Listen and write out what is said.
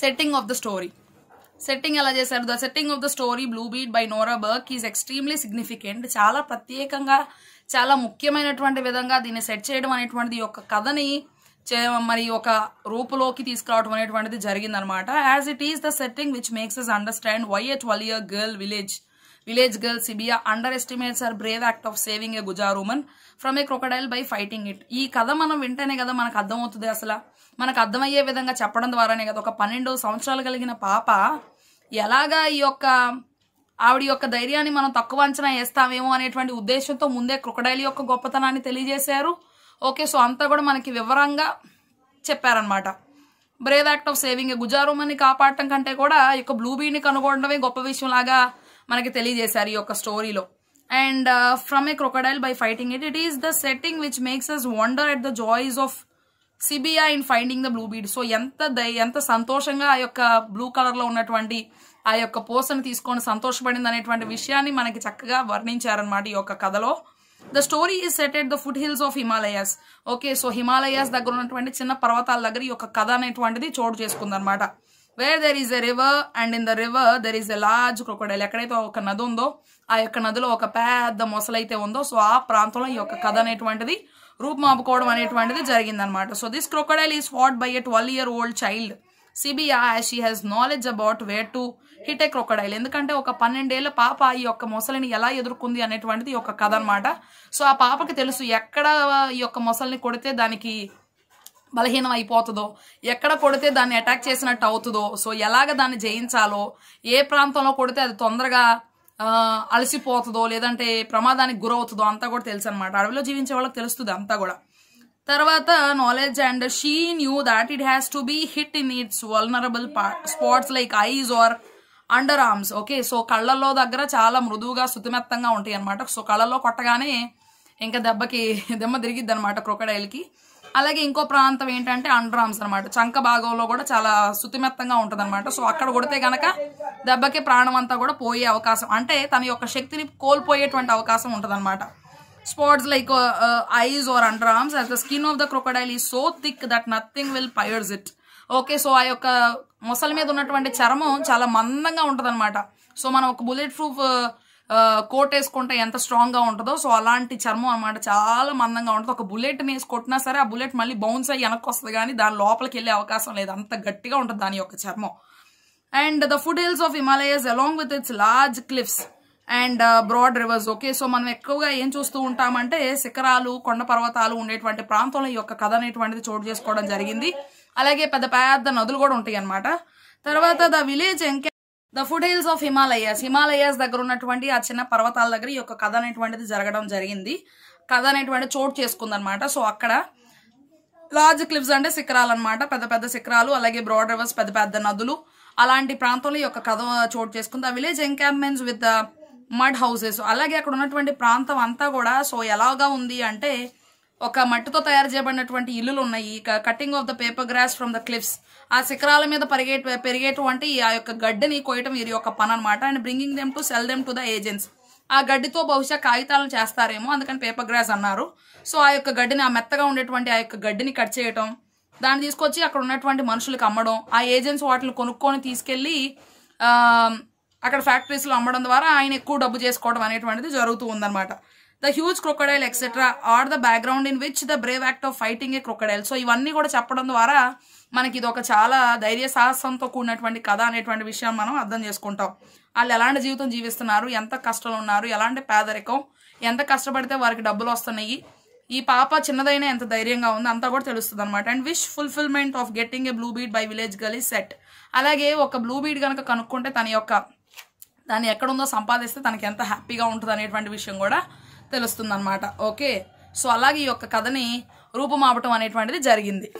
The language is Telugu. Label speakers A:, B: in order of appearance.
A: setting of the story setting ఎలా చేశారు the setting of the story Blue Bead by Nora Burke is extremely significant చాలా ప్రత్యేకంగా చాలా ముఖ్యమైనటువంటి విధంగా దీన్ని సెట్ చేయడం అనేటువంటిది ఒక కథని మరి ఒక రూపులోకి తీసుకురావడం అనేటువంటిది జరిగిందనమాట as it is the setting which makes us understand why a twelve year girl village village girl Sibia underestimates her act act of saving a woman from a crocodile by fighting it ఈ కథ మనం వింటేనే కదా మనకు అర్థమవుతుంది అసలు మనకు అర్థమయ్యే విధంగా చెప్పడం ద్వారానే కదా ఒక పన్నెండు సంవత్సరాలు కలిగిన పాప ఎలాగా ఈ యొక్క ఆవిడ యొక్క ధైర్యాన్ని మనం తక్కువ అంచనా వేస్తామేమో అనేటువంటి ఉద్దేశంతో ముందే క్రొకడైల్ యొక్క గొప్పతనాన్ని తెలియజేశారు ఓకే సో అంతా కూడా మనకి వివరంగా చెప్పారనమాట బ్రేవ్ యాక్ట్ ఆఫ్ సేవింగ్ గుజారుమని కాపాడటం కంటే కూడా యొక్క బ్లూబీని కనుగొనడమే గొప్ప విషయం లాగా మనకి తెలియజేశారు ఈ యొక్క స్టోరీలో and from a crocodile by fighting it it is the setting which makes us wonder at the joys of Sibia in finding the blue bead so ఎంత ఎంత సంతోషంగా ఆ యొక్క బ్లూ కలర్లో ఉన్నటువంటి ఆ యొక్క పోస్ట్ని తీసుకొని సంతోషపడింది అనేటువంటి విషయాన్ని మనకి చక్కగా వర్ణించారనమాట ఈ యొక్క కథలో the story is set at the foothills of Himalayas okay so Himalayas దగ్గర ఉన్నటువంటి చిన్న పర్వతాల దగ్గర ఈ యొక్క కథ అనేటువంటిది చోటు చేసుకుందనమాట where there is a river and in the river there is a large crocodile ఎక్కడైతే ఒక నది ఉందో ఆ యొక్క నదిలో ఒక పెద్ద మొసలైతే ఉందో సో ఆ ప్రాంతంలో ఈ యొక్క కథ అనేటువంటిది రూపుమాపుకోవడం అనేటువంటిది జరిగిందనమాట so this crocodile is what by a twelve year old child Sibia she has knowledge about where to hit a crocodile ఎందుకంటే ఒక పన్నెండేళ్ల పాప ఈ యొక్క మొసలిని ఎలా ఎదుర్కొంది అనేటువంటిది ఒక కథ అనమాట సో ఆ పాపకి తెలుసు ఎక్కడ ఈ యొక్క మొసలిని కొడితే దానికి బలహీనం అయిపోతుందో ఎక్కడ కొడితే దాన్ని అటాక్ చేసినట్టు అవుతుందో సో ఎలాగ దాన్ని జయించాలో ఏ ప్రాంతంలో కొడితే అది తొందరగా అలసిపోతుందో లేదంటే ప్రమాదానికి గురవుతుందో అంతా కూడా తెలుసు అనమాట అడవిలో జీవించే వాళ్ళకి తెలుస్తుంది అంతా కూడా తర్వాత knowledge and she knew that it has to be hit in its vulnerable spots like eyes or under arms okay so కళ్ళల్లో దగ్గర చాలా మృదువుగా శుతిమెత్తంగా ఉంటాయి అనమాట సో కళ్ళల్లో కొట్టగానే ఇంకా దెబ్బకి దెమ్మ తిరిగిద్ది అనమాట క్రొకడైల్కి అలాగే ఇంకో ప్రాంతం ఏంటంటే అండర్ అనమాట చంక భాగంలో కూడా చాలా శుతిమెత్తంగా ఉంటుంది అనమాట సో అక్కడ కొడితే గనక దెబ్బకి ప్రాణం అంతా కూడా పోయే అవకాశం అంటే తన యొక్క శక్తిని కోల్పోయేటువంటి అవకాశం ఉంటుంది అనమాట spots like eyes or under arms as the skin of the crocodile is so thick that nothing will pierce it okay so ఆ యొక్క మొసలి మీద ఉన్నటువంటి చర్మం చాలా మందంగా ఉంటుంది సో మనం ఒక బుల్లెట్ ప్రూఫ్ uh, కోట్ వేసుకుంటే ఎంత స్ట్రాంగ్గా ఉంటుందో సో అలాంటి చర్మం అనమాట చాలా మందంగా ఉంటుంది ఒక బుల్లెట్ వేసి కొట్టినా సరే ఆ బుల్లెట్ మళ్ళీ బౌన్స్ అయ్యి వెనక్కి వస్తుంది కానీ దాని లోపలికి వెళ్ళే అవకాశం లేదు అంత గట్టిగా ఉంటుంది దాని యొక్క చర్మం and the foothills of Himalayas along with its large cliffs and broad rivers okay so మనం ఎక్కువగా ఏం చూస్తూ ఉంటామంటే శిఖరాలు కొండ పర్వతాలు ఉండేటువంటి ప్రాంతంలో ఈ యొక్క కథ అనేటువంటిది చోటు చేసుకోవడం జరిగింది అలాగే పెద్ద పెద్ద నదులు కూడా ఉంటాయి అనమాట తర్వాత ద విలేజ్ ఎంక the foothills of Himalayas Himalayas దగ్గర ఉన్నటువంటి ఆ చిన్న పర్వతాల దగ్గర ఈ యొక్క కథ అనేటువంటిది జరగడం జరిగింది కథ అనేటువంటి చోటు చేసుకుందనమాట సో అక్కడ లార్జ్ క్లిఫ్స్ అంటే శిఖరాలు అనమాట పెద్ద పెద్ద శిఖరాలు అలాగే బ్రాడ్ రివర్స్ పెద్ద పెద్ద నదులు అలాంటి ప్రాంతంలో ఈ యొక్క కథ చోటు చేసుకుంది ఆ village encampments with mud houses అలాగే అక్కడ ఉన్నటువంటి ప్రాంతం అంతా కూడా సో ఎలాగా ఉంది అంటే ఒక మట్టితో తయారు చేయబడినటువంటి ఇల్లులు ఉన్నాయి cutting of the paper grass from the cliffs ఆ శిఖరాల మీద పరిగే పెరిగేటువంటి ఆ యొక్క గడ్డిని కోయటం ఇది ఒక పని అనమాట and bringing them to sell them to the agents ఆ గడ్డితో బహుశా కాగితాలను చేస్తారేమో అందుకని పేపర్ గ్రాస్ అన్నారు సో ఆ యొక్క గడ్డిని ఆ మెత్తగా ఉండేటువంటి ఆ యొక్క గడ్డిని కట్ చేయటం దాన్ని తీసుకొచ్చి అక్కడ ఉన్నటువంటి మనుషులకు అమ్మడం ఆ ఏజెంట్స్ వాటిని కొనుక్కొని తీసుకెళ్ళి అక్కడ ఫ్యాక్టరీస్లో అమ్మడం ద్వారా ఆయన ఎక్కువ డబ్బు చేసుకోవడం అనేటువంటిది జరుగుతూ ఉందన్నమాట the huge crocodile etcetera are the background in which the brave act of fighting a crocodile so ఇవన్నీ కూడా చెప్పడం ద్వారా మనకి ఇది ఒక చాలా ధైర్య సాహసంతో కూడినటువంటి కథ అనేటువంటి విషయం మనం అర్థం చేసుకుంటాం వాళ్ళు ఎలాంటి జీవితం జీవిస్తున్నారు ఎంత కష్టంలో ఉన్నారు ఎలాంటి పేదరికం ఎంత కష్టపడితే వారికి డబ్బులు వస్తున్నాయి ఈ పాప చిన్నదైనా ఎంత ధైర్యంగా ఉందో అంతా కూడా తెలుస్తుంది అనమాట and wish fulfilment of getting a blue bead by village girl set అలాగే ఒక బ్లూ బీడ్ కనుక కనుక్కుంటే తన యొక్క దాన్ని ఎక్కడుందో సంపాదిస్తే తనకి ఎంత హ్యాపీగా ఉంటుంది అనేటువంటి విషయం కూడా తెలుస్తుందన్నమాట ఓకే సో అలాగే ఈ యొక్క కథని రూపుమాపటం అనేటువంటిది జరిగింది